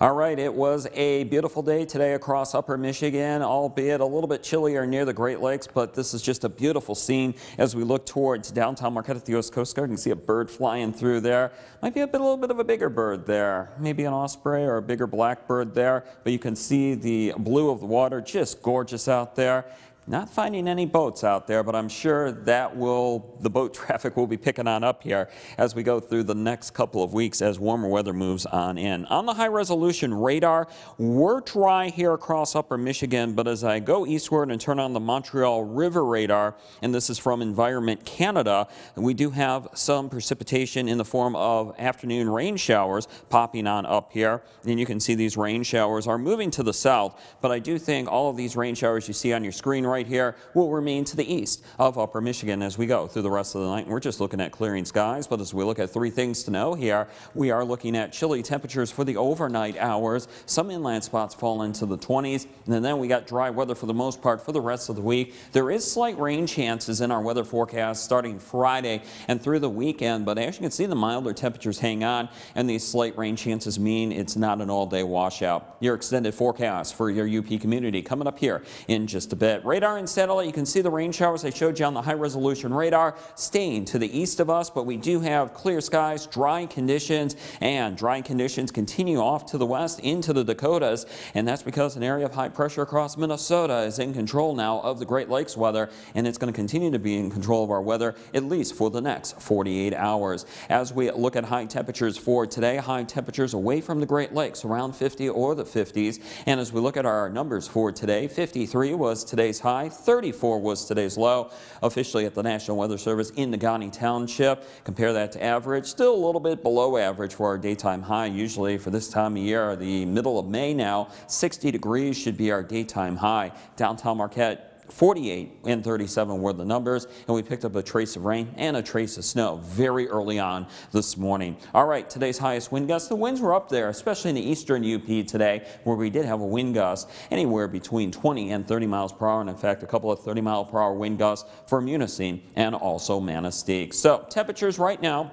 All right, it was a beautiful day today across upper Michigan, albeit a little bit chillier near the Great Lakes, but this is just a beautiful scene as we look towards downtown Marquette at the U.S. Coast Guard. You can see a bird flying through there. Might be a, bit, a little bit of a bigger bird there, maybe an osprey or a bigger blackbird there, but you can see the blue of the water, just gorgeous out there. Not finding any boats out there, but I'm sure that will, the boat traffic will be picking on up here as we go through the next couple of weeks as warmer weather moves on in. On the high resolution radar, we're dry here across upper Michigan, but as I go eastward and turn on the Montreal River radar, and this is from Environment Canada, we do have some precipitation in the form of afternoon rain showers popping on up here. And you can see these rain showers are moving to the south, but I do think all of these rain showers you see on your screen right here will remain to the east of upper Michigan as we go through the rest of the night. we're just looking at clearing skies, but as we look at three things to know here, we are looking at chilly temperatures for the overnight hours. Some inland spots fall into the 20s, and then we got dry weather for the most part for the rest of the week. There is slight rain chances in our weather forecast starting Friday and through the weekend, but as you can see, the milder temperatures hang on, and these slight rain chances mean it's not an all-day washout. Your extended forecast for your UP community coming up here in just a bit. Right radar and satellite, you can see the rain showers I showed you on the high resolution radar staying to the east of us, but we do have clear skies, dry conditions, and dry conditions continue off to the west into the Dakotas, and that's because an area of high pressure across Minnesota is in control now of the Great Lakes weather, and it's going to continue to be in control of our weather at least for the next 48 hours. As we look at high temperatures for today, high temperatures away from the Great Lakes around 50 or the 50s, and as we look at our numbers for today, 53 was today's high high. 34 was today's low, officially at the National Weather Service in Nagani Township. Compare that to average. Still a little bit below average for our daytime high. Usually for this time of year, the middle of May now, 60 degrees should be our daytime high. Downtown Marquette, 48 and 37 were the numbers, and we picked up a trace of rain and a trace of snow very early on this morning. All right, today's highest wind gust. The winds were up there, especially in the eastern UP today, where we did have a wind gust anywhere between 20 and 30 miles per hour, and in fact, a couple of 30 mile per hour wind gusts for Munising and also Manistee. So temperatures right now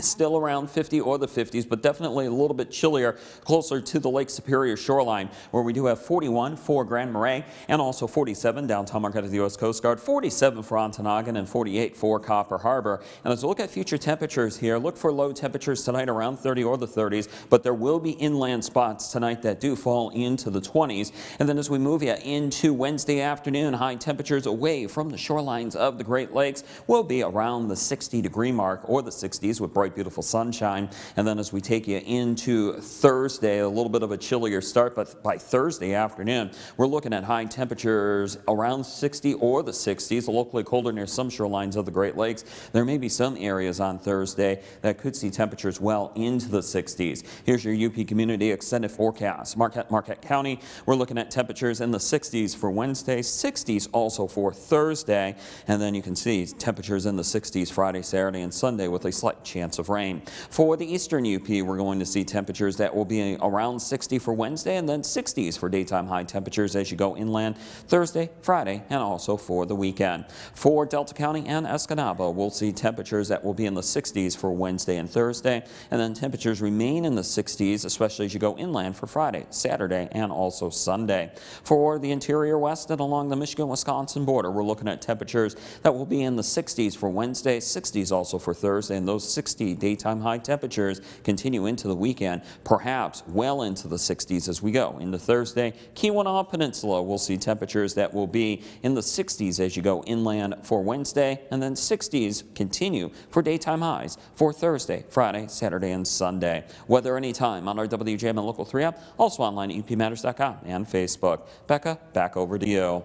Still around 50 or the 50s, but definitely a little bit chillier closer to the Lake Superior shoreline, where we do have 41 for Grand Marais and also 47 downtown Marquette of the U.S. Coast Guard, 47 for Ontonagon and 48 for Copper Harbor. And as we look at future temperatures here, look for low temperatures tonight around 30 or the 30s, but there will be inland spots tonight that do fall into the 20s. And then as we move into Wednesday afternoon, high temperatures away from the shorelines of the Great Lakes will be around the 60 degree mark or the 60s with bright bright, beautiful sunshine. And then as we take you into Thursday, a little bit of a chillier start, but by Thursday afternoon, we're looking at high temperatures around 60 or the 60s, locally colder near some shorelines of the Great Lakes. There may be some areas on Thursday that could see temperatures well into the 60s. Here's your UP Community Extended Forecast. Marquette, Marquette County, we're looking at temperatures in the 60s for Wednesday, 60s also for Thursday, and then you can see temperatures in the 60s Friday, Saturday, and Sunday with a slight chance of rain. For the eastern UP, we're going to see temperatures that will be around 60 for Wednesday and then 60s for daytime high temperatures as you go inland Thursday, Friday, and also for the weekend. For Delta County and Escanaba, we'll see temperatures that will be in the 60s for Wednesday and Thursday, and then temperatures remain in the 60s, especially as you go inland for Friday, Saturday, and also Sunday. For the interior west and along the Michigan-Wisconsin border, we're looking at temperatures that will be in the 60s for Wednesday, 60s also for Thursday, and those 60s 60. Daytime high temperatures continue into the weekend, perhaps well into the 60s as we go. Into Thursday, Keweenaw Peninsula will see temperatures that will be in the 60s as you go inland for Wednesday, and then 60s continue for daytime highs for Thursday, Friday, Saturday, and Sunday. Weather anytime on our WJM and Local 3 app, also online at upmatters.com and Facebook. Becca, back over to you.